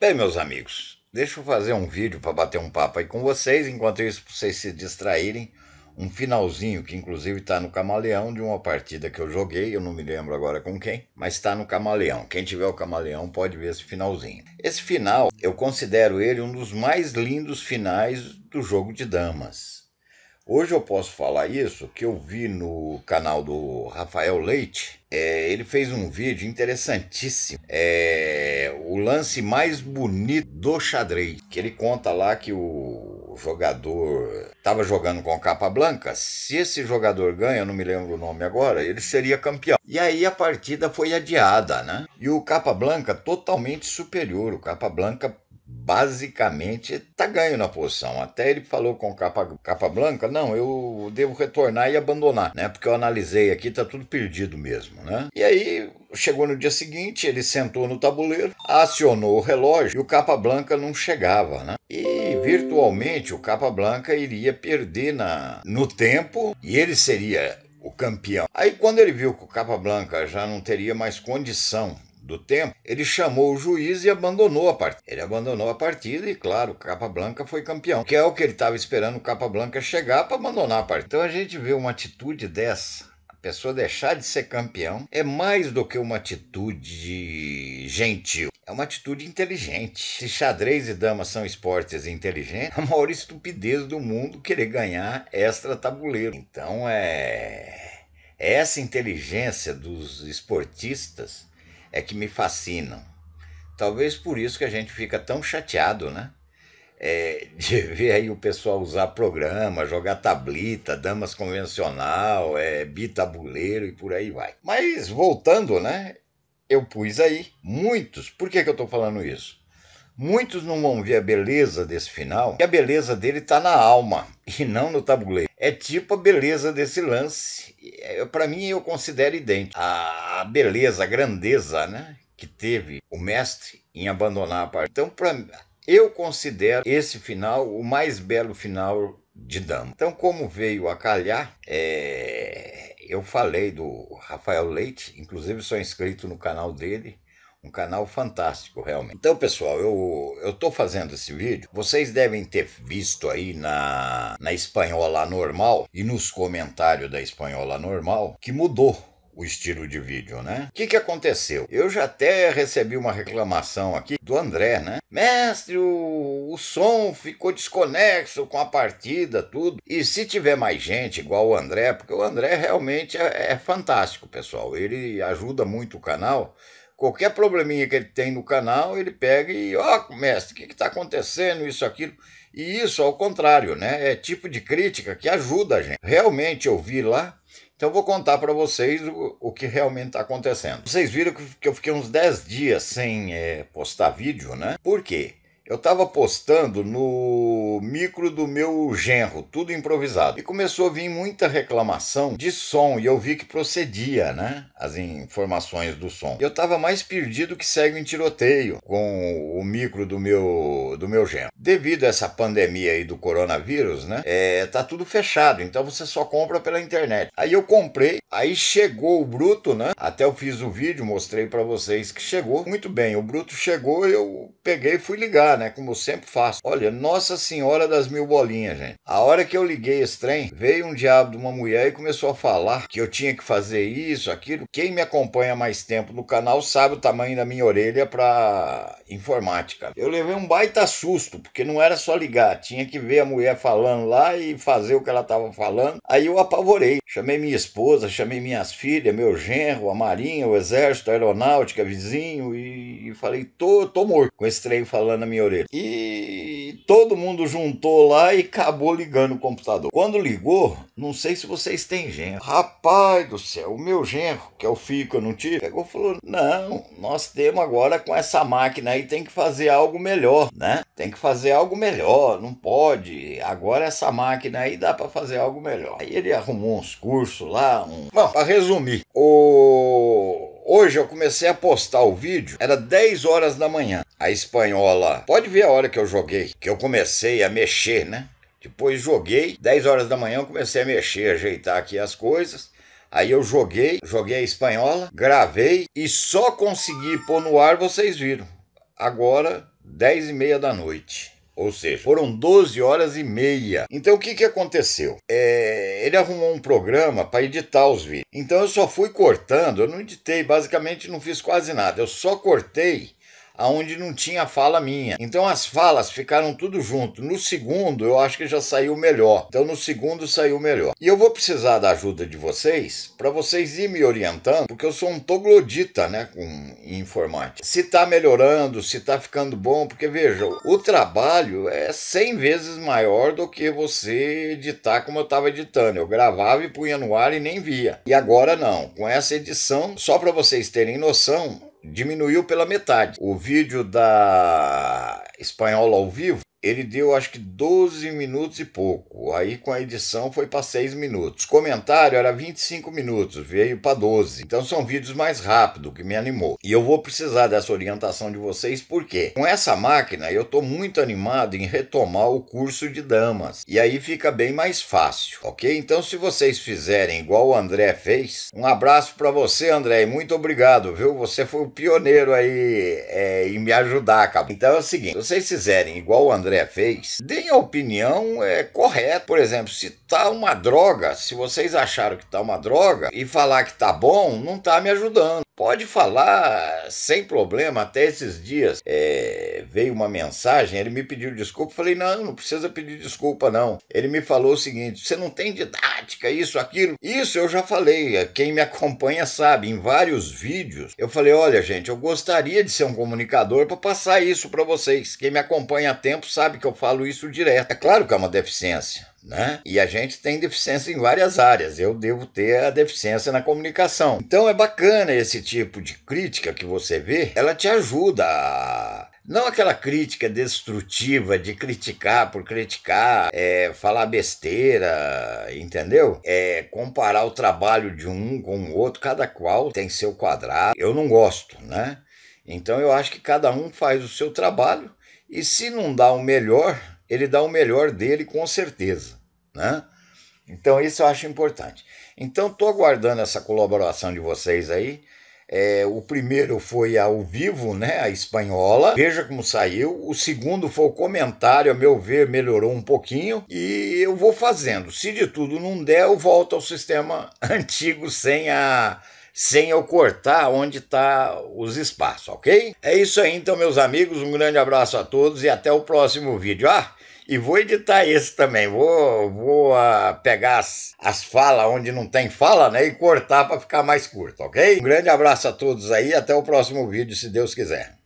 Bem, meus amigos, deixa eu fazer um vídeo para bater um papo aí com vocês. Enquanto isso, para vocês se distraírem, um finalzinho que inclusive está no Camaleão de uma partida que eu joguei, eu não me lembro agora com quem, mas está no Camaleão. Quem tiver o Camaleão pode ver esse finalzinho. Esse final, eu considero ele um dos mais lindos finais do jogo de damas. Hoje eu posso falar isso que eu vi no canal do Rafael Leite. É, ele fez um vídeo interessantíssimo. É o lance mais bonito do xadrez. Que ele conta lá que o jogador estava jogando com capa branca. Se esse jogador ganha, eu não me lembro o nome agora, ele seria campeão. E aí a partida foi adiada, né? E o capa branca totalmente superior. O capa branca basicamente está ganho na posição. Até ele falou com capa, capa blanca, não, eu devo retornar e abandonar, né? Porque eu analisei aqui, tá tudo perdido mesmo, né? E aí chegou no dia seguinte, ele sentou no tabuleiro, acionou o relógio e o capa blanca não chegava, né? E virtualmente o capa blanca iria perder na, no tempo e ele seria o campeão. Aí quando ele viu que o Capa Blanca já não teria mais condição do tempo, ele chamou o juiz e abandonou a partida. Ele abandonou a partida e, claro, Capa Blanca foi campeão, que é o que ele estava esperando o Capa Blanca chegar para abandonar a partida. Então a gente vê uma atitude dessa A pessoa deixar de ser campeão é mais do que uma atitude gentil. É uma atitude inteligente. Se xadrez e damas são esportes inteligentes, a maior estupidez do mundo querer ganhar extra tabuleiro. Então é, é essa inteligência dos esportistas é que me fascinam. Talvez por isso que a gente fica tão chateado, né? É, de ver aí o pessoal usar programa, jogar tablita, damas convencional, é, bitabuleiro e por aí vai. Mas voltando, né? Eu pus aí muitos. Por que, que eu estou falando isso? Muitos não vão ver a beleza desse final, e a beleza dele está na alma e não no tabuleiro. É tipo a beleza desse lance. É, Para mim, eu considero idêntico. A beleza, a grandeza né, que teve o mestre em abandonar a parte. Então, pra, eu considero esse final o mais belo final de Dama. Então, como veio a calhar, é... eu falei do Rafael Leite, inclusive sou inscrito no canal dele um canal fantástico, realmente. Então, pessoal, eu, eu tô fazendo esse vídeo. Vocês devem ter visto aí na, na espanhola normal e nos comentários da espanhola normal que mudou o estilo de vídeo, né? O que, que aconteceu? Eu já até recebi uma reclamação aqui do André, né? Mestre, o, o som ficou desconexo com a partida, tudo. E se tiver mais gente igual o André, porque o André realmente é, é fantástico, pessoal. Ele ajuda muito o canal. Qualquer probleminha que ele tem no canal, ele pega e, ó, oh, mestre, o que está acontecendo, isso, aquilo. E isso, ao contrário, né? É tipo de crítica que ajuda a gente. Realmente eu vi lá, então vou contar para vocês o, o, que realmente está acontecendo. Vocês viram que, eu fiquei uns 10 dias sem é, postar vídeo, né? Por quê? Eu estava postando no micro do meu genro, tudo improvisado. E começou a vir muita reclamação de som e eu vi que procedia, né? As informações do som. Eu estava mais perdido que segue em tiroteio com o micro do meu do meu genro. Devido a essa pandemia aí do coronavírus, né? É, tá tudo fechado, então você só compra pela internet. Aí eu comprei, aí chegou o bruto, né? Até eu fiz o vídeo, mostrei para vocês que chegou. Muito bem, o bruto chegou, eu peguei e fui ligar né? Como sempre faço. Olha, Nossa Senhora das Mil Bolinhas, gente. A hora que eu liguei esse trem, veio um diabo de uma mulher e começou a falar que eu tinha que fazer isso, aquilo. Quem me acompanha mais tempo no canal sabe o tamanho da minha orelha para informática. Eu levei um baita susto, porque não era só ligar, tinha que ver a mulher falando lá e fazer o que ela estava falando. Aí eu apavorei. Chamei minha esposa, chamei minhas filhas, meu genro, a marinha, o exército, a aeronáutica, vizinho e, e falei: tô, tô morto com esse trem falando a minha orelha orelha. E todo mundo juntou lá e acabou ligando o computador. Quando ligou, não sei se vocês têm genro. Rapaz do céu, o meu genro, que é o filho que eu não tive, pegou e falou: Não, nós temos agora com essa máquina aí, tem que fazer algo melhor, né? Tem que fazer algo melhor, não pode. Agora essa máquina aí dá para fazer algo melhor. Aí ele arrumou uns cursos lá. Um... Bom, para resumir, o. Hoje eu comecei a postar o vídeo, era 10 horas da manhã a espanhola. Pode ver a hora que eu joguei, que eu comecei a mexer, né? Depois joguei, 10 horas da manhã eu comecei a mexer, ajeitar aqui as coisas. Aí eu joguei, joguei a espanhola, gravei e só consegui pôr no ar, vocês viram. Agora, 10 e meia da noite. Ou seja, foram 12 horas e meia. Então o que, que aconteceu? É, ele arrumou um programa para editar os vídeos. Então eu só fui cortando, eu não editei, basicamente não fiz quase nada. Eu só cortei aonde não tinha fala minha. Então as falas ficaram tudo junto. No segundo, eu acho que já saiu melhor. Então no segundo saiu melhor. E eu vou precisar da ajuda de vocês para vocês ir me orientando, porque eu sou um toglodita, né, com informática. Se tá melhorando, se tá ficando bom, porque veja, o trabalho é 100 vezes maior do que você editar como eu estava editando. Eu gravava e punha no ar e nem via. E agora não. Com essa edição, só para vocês terem noção, diminuiu pela metade. O vídeo da Espanhola ao vivo ele deu acho que 12 minutos e pouco. Aí com a edição foi para 6 minutos. Comentário era 25 minutos, veio para 12. Então são vídeos mais rápido que me animou. E eu vou precisar dessa orientação de vocês porque com essa máquina eu estou muito animado em retomar o curso de damas. E aí fica bem mais fácil, OK? Então se vocês fizerem igual o André fez, um abraço para você, André, e muito obrigado, viu? Você foi o pioneiro aí é, em me ajudar, cara. Então é o seguinte, se vocês fizerem igual o André André fez, deem a opinião é, correta. Por exemplo, se tá uma droga, se vocês acharam que tá uma droga e falar que tá bom, não tá me ajudando. Pode falar sem problema. Até esses dias é, veio uma mensagem, ele me pediu desculpa. Falei, não, não precisa pedir desculpa, não. Ele me falou o seguinte: você não tem didática, isso, aquilo. Isso eu já falei. É, quem me acompanha sabe, em vários vídeos. Eu falei, olha, gente, eu gostaria de ser um comunicador para passar isso para vocês. Quem me acompanha há tempo sabe sabe que eu falo isso direto. É claro que é uma deficiência, né? E a gente tem deficiência em várias áreas. Eu devo ter a deficiência na comunicação. Então é bacana esse tipo de crítica que você vê, ela te ajuda a não aquela crítica destrutiva de criticar por criticar, é, falar besteira, entendeu? É, comparar o trabalho de um com o outro, cada qual tem seu quadrado. Eu não gosto, né? Então eu acho que cada um faz o seu trabalho e se não dá o melhor, ele dá o melhor dele com certeza, né? Então isso eu acho importante. Então estou aguardando essa colaboração de vocês aí. É, o primeiro foi ao vivo, né, a espanhola. Veja como saiu. O segundo foi o comentário, a meu ver, melhorou um pouquinho. E eu vou fazendo. Se de tudo não der, eu volto ao sistema antigo sem a sem eu cortar onde está os espaços, ok? É isso aí então, meus amigos, um grande abraço a todos e até o próximo vídeo. Ah, e vou editar esse também, vou, vou uh, pegar as, as falas onde não tem fala, né, e cortar para ficar mais curto, ok? Um grande abraço a todos aí, até o próximo vídeo, se Deus quiser.